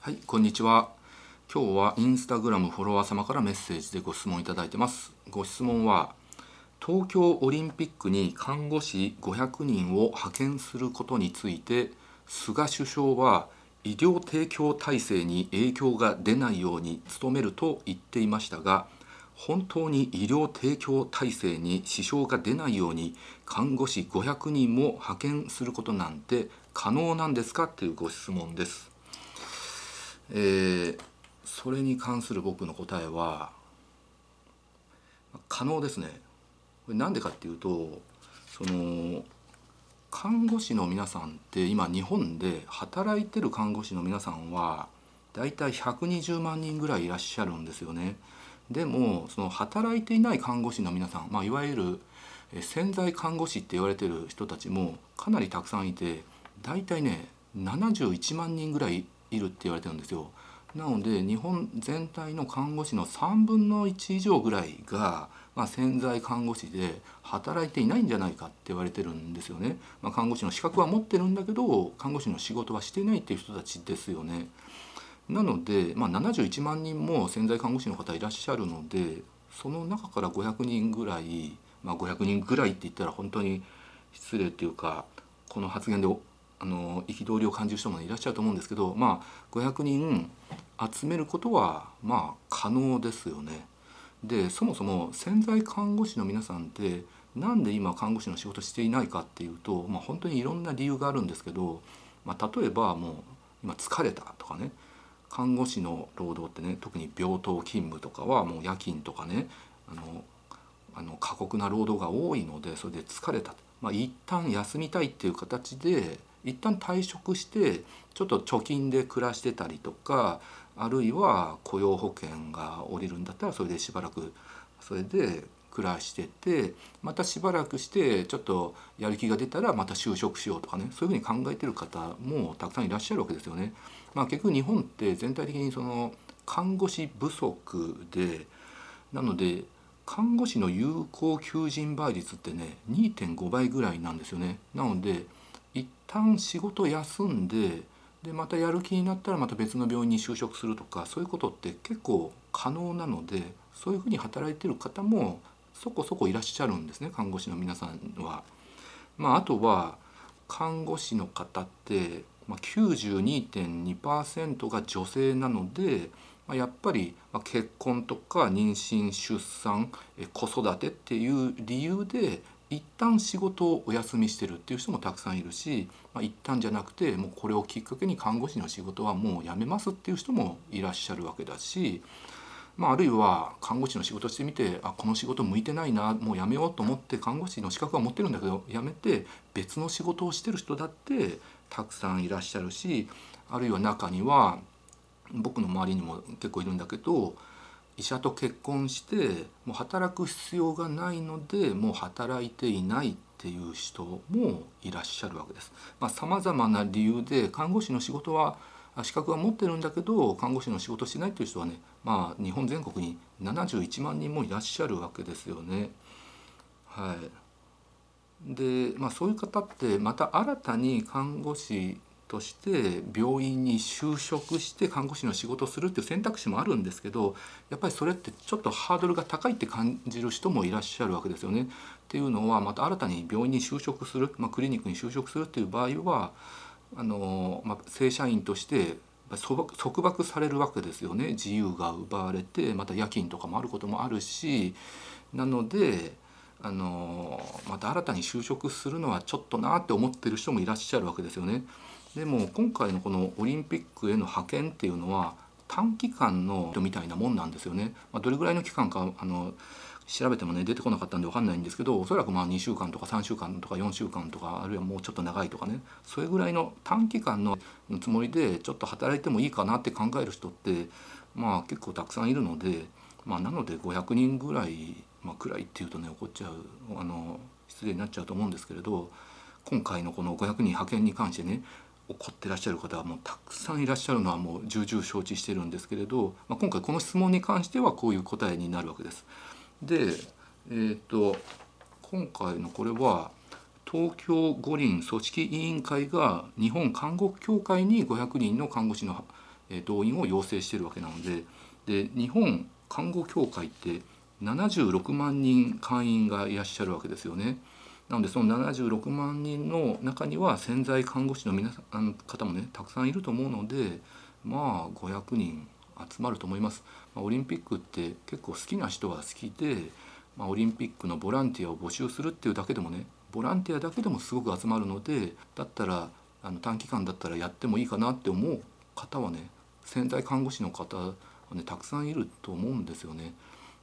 はい、こんにちは。今日はインスタグラムフォロワー様からメッセージでご質問いただいてます。ご質問は、東京オリンピックに看護師500人を派遣することについて、菅首相は医療提供体制に影響が出ないように努めると言っていましたが、本当に医療提供体制に支障が出ないように看護師500人も派遣することなんて可能なんですかっていうご質問です。えー、それに関する僕の答えは可能ですね。これなんでかっていうとその看護師の皆さんって今日本で働いてる看護師の皆さんはだいたい120万人ぐらいいらっしゃるんですよね。でもその働いていない看護師の皆さん、まあ、いわゆる潜在看護師って言われてる人たちもかなりたくさんいて大体ね71万人ぐらいいるって言われてるんですよ。なので日本全体の看護師の3分の1以上ぐらいが、まあ、潜在看護師で働いていないんじゃないかって言われてるんですよね、まあ、看護師の資格は持ってるんだけど看護師の仕事はしてないっていう人たちですよねなので、まあ、71万人も潜在看護師の方いらっしゃるのでその中から500人ぐらい、まあ、500人ぐらいって言ったら本当に失礼っていうかこの発言であの憤りを感じる人もいらっしゃると思うんですけど、まあ、500人集めることはまあ可能ですよね。でそもそも潜在看護師の皆さんってなんで今看護師の仕事していないかっていうと、まあ、本当にいろんな理由があるんですけど、まあ、例えばもう今疲れたとかね看護師の労働ってね特に病棟勤務とかはもう夜勤とかねあのあの過酷な労働が多いのでそれで疲れた、まあ、一旦休みたいっていう形で一旦退職してちょっと貯金で暮らしてたりとかあるいは雇用保険が下りるんだったらそれでしばらくそれで暮らしててまたしばらくしてちょっとやる気が出たらまた就職しようとかねそういうふうに考えてる方もたくさんいらっしゃるわけですよね。まあ、結局日本って全体的にその看護師不足でなので看護師の有効求人倍率ってね2.5倍ぐらいなんですよね。なので一旦仕事休んででまたやる気になったらまた別の病院に就職するとかそういうことって結構可能なのでそういうふうに働いてる方もそこそこいらっしゃるんですね看護師の皆さんは。まあ、あとは看護師の方って、まあ、92.2%が女性なので、まあ、やっぱり結婚とか妊娠出産子育てっていう理由で一旦仕事をお休みしてるっていう人もたくさんいるし、まあ、一旦じゃなくてもうこれをきっかけに看護師の仕事はもうやめますっていう人もいらっしゃるわけだし、まあ、あるいは看護師の仕事してみてあこの仕事向いてないなもうやめようと思って看護師の資格は持ってるんだけどやめて別の仕事をしてる人だってたくさんいらっしゃるしあるいは中には僕の周りにも結構いるんだけど医者と結婚してもう働く必要がないのでもう働いていないっていう人もいらっしゃるわけです。まあ、様々な理由で看護師の仕事は資格は持ってるんだけど看護師の仕事してないっていう人はね、まあ、日本全国に71万人もいらっしゃるわけですよね。はいでまあ、そういう方ってまた新たに看護師として病院に就職して看護師の仕事をするっていう選択肢もあるんですけどやっぱりそれってちょっとハードルが高いって感じる人もいらっしゃるわけですよね。っていうのはまた新たに病院に就職する、まあ、クリニックに就職するっていう場合はあの、まあ、正社員として束縛されるわけですよね自由が奪われてまた夜勤とかもあることもあるしなので。あのまた新たに就職するのはちょっとなって思ってる人もいらっしゃるわけですよね。でも今回のこのオリンピックへの派遣っていうのは短期間の人みたいなもんなんですよね。まあ、どれぐらいの期間かあの調べてもね出てこなかったんで分かんないんですけどおそらくまあ2週間とか3週間とか4週間とかあるいはもうちょっと長いとかねそれぐらいの短期間のつもりでちょっと働いてもいいかなって考える人ってまあ結構たくさんいるので、まあ、なので500人ぐらい、まあ、くらいっていうとね怒っちゃうあの失礼になっちゃうと思うんですけれど今回のこの500人派遣に関してね怒ってらっしゃる方はもうたくさんいらっしゃるのはもう重々承知してるんですけれど、まあ、今回この質問に関してはこういう答えになるわけです。で、えーと、今回のこれは東京五輪組織委員会が日本看護協会に500人の看護師の動員を要請してるわけなのでで日本看護協会って76万人会員がいらっしゃるわけですよね。なのでその76万人の中には潜在看護師の皆さんあの方もねたくさんいると思うのでまあ500人集まると思います、まあ、オリンピックって結構好きな人は好きで、まあ、オリンピックのボランティアを募集するっていうだけでもねボランティアだけでもすごく集まるのでだったらあの短期間だったらやってもいいかなって思う方はね潜在看護師の方はねたくさんいると思うんですよね。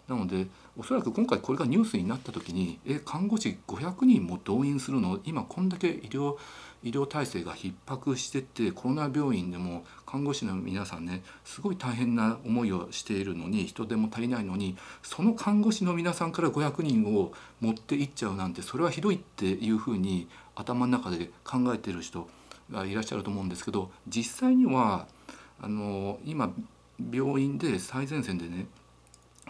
なのでおそらく今回これがニュースになった時にえ看護師500人も動員するの今こんだけ医療医療体制が逼迫しててコロナ病院でも看護師の皆さんねすごい大変な思いをしているのに人手も足りないのにその看護師の皆さんから500人を持っていっちゃうなんてそれはひどいっていうふうに頭の中で考えている人がいらっしゃると思うんですけど実際にはあの今病院で最前線でね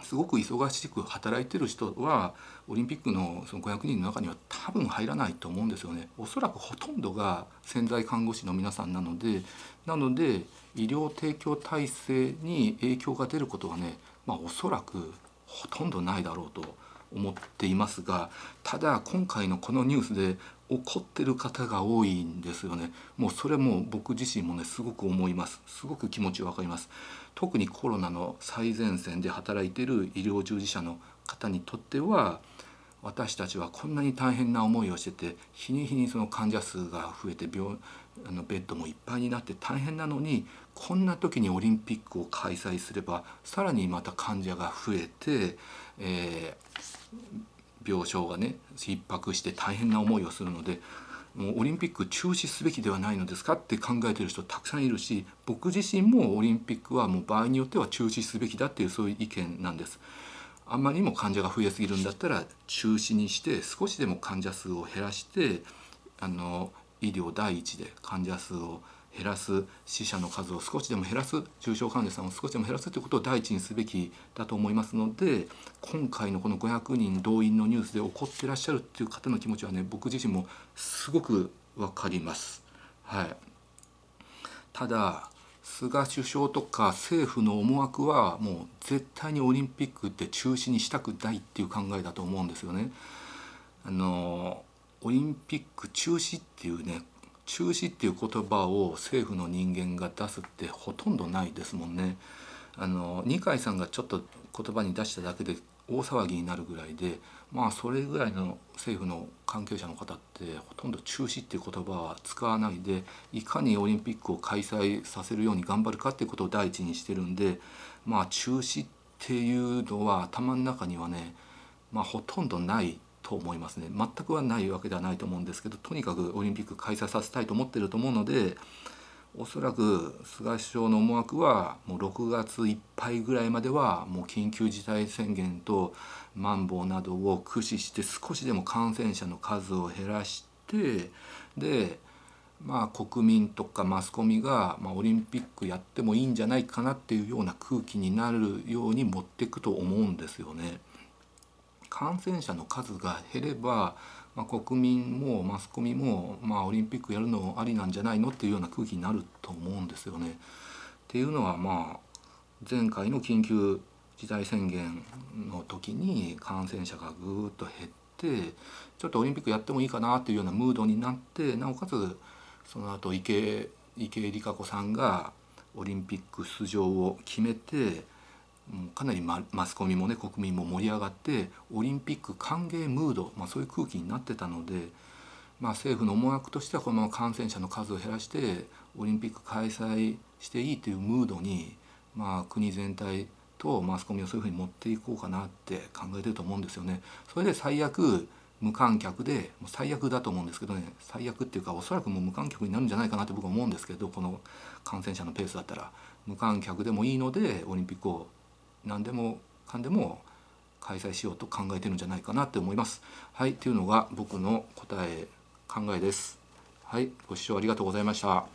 すごく忙しく働いてる人はオリンピックのその500人の中には多分入らないと思うんですよねおそらくほとんどが潜在看護師の皆さんなのでなので医療提供体制に影響が出ることはね、まあ、おそらくほとんどないだろうと思っていますがただ今回のこのニュースで怒ってる方が多いんですよねもうそれも僕自身もねすごく思いますすごく気持ちわかります特にコロナの最前線で働いてる医療従事者の方にとっては私たちはこんなに大変な思いをしてて日に日にその患者数が増えて病あのベッドもいっぱいになって大変なのにこんな時にオリンピックを開催すればさらにまた患者が増えて、えー、病床がね逼迫して大変な思いをするのでもうオリンピック中止すべきではないのですかって考えてる人たくさんいるし僕自身もオリンピックはもう場合によっては中止すべきだっていうそういう意見なんです。あんまりにも患者が増えすぎるんだったら中止にして少しでも患者数を減らしてあの医療第一で患者数を減らして減らす死者の数を少しでも減らす重症患者さんを少しでも減らすということを第一にすべきだと思いますので今回のこの500人動員のニュースで起こってらっしゃるっていう方の気持ちはね僕自身もすごく分かります。はい、ただ菅首相とか政府の思惑はもう絶対にオリンピックって中止にしたくないっていう考えだと思うんですよね。あのオリンピック中止っていうね中止っていう言葉を政府の人間が出すってほとんどないですもんね。あの二階さんがちょっと言葉に出しただけで大騒ぎになるぐらいでまあそれぐらいの政府の関係者の方ってほとんど中止っていう言葉は使わないでいかにオリンピックを開催させるように頑張るかっていうことを第一にしてるんでまあ中止っていうのは頭の中にはね、まあ、ほとんどないと思いますね全くはないわけではないと思うんですけどとにかくオリンピック開催させたいと思ってると思うのでおそらく菅首相の思惑はもう6月いっぱいぐらいまではもう緊急事態宣言とまん防などを駆使して少しでも感染者の数を減らしてでまあ、国民とかマスコミが、まあ、オリンピックやってもいいんじゃないかなっていうような空気になるように持っていくと思うんですよね。感染者の数が減れば、まあ、国民もマスコミも、まあ、オリンピックやるのありなんじゃないのっていうような空気になると思うんですよね。っていうのはまあ前回の緊急事態宣言の時に感染者がぐーっと減ってちょっとオリンピックやってもいいかなっていうようなムードになってなおかつその後池池江璃花子さんがオリンピック出場を決めてうかなりマスコミもね国民も盛り上がってオリンピック歓迎ムード、まあ、そういう空気になってたので、まあ、政府の思惑としてはこのまま感染者の数を減らしてオリンピック開催していいというムードに、まあ、国全体とマスコミをそういうふうに持っていこうかなって考えてると思うんですよね。それで最悪無観客でも最悪だと思うんですけどね最悪っていうかおそらくもう無観客になるんじゃないかなって僕は思うんですけどこの感染者のペースだったら無観客でもいいのでオリンピックを何でもかんでも開催しようと考えてるんじゃないかなって思います。はい、というのが僕の答え考えです。はい、ご視聴ありがとうございました。